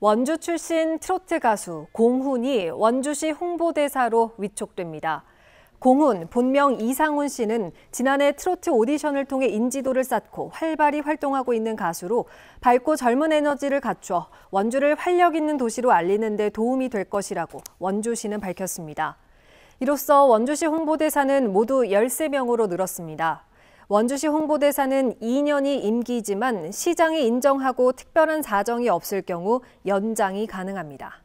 원주 출신 트로트 가수 공훈이 원주시 홍보대사로 위촉됩니다. 공훈, 본명 이상훈 씨는 지난해 트로트 오디션을 통해 인지도를 쌓고 활발히 활동하고 있는 가수로 밝고 젊은 에너지를 갖춰 원주를 활력 있는 도시로 알리는 데 도움이 될 것이라고 원주시는 밝혔습니다. 이로써 원주시 홍보대사는 모두 13명으로 늘었습니다. 원주시 홍보대사는 2년이 임기이지만 시장이 인정하고 특별한 사정이 없을 경우 연장이 가능합니다.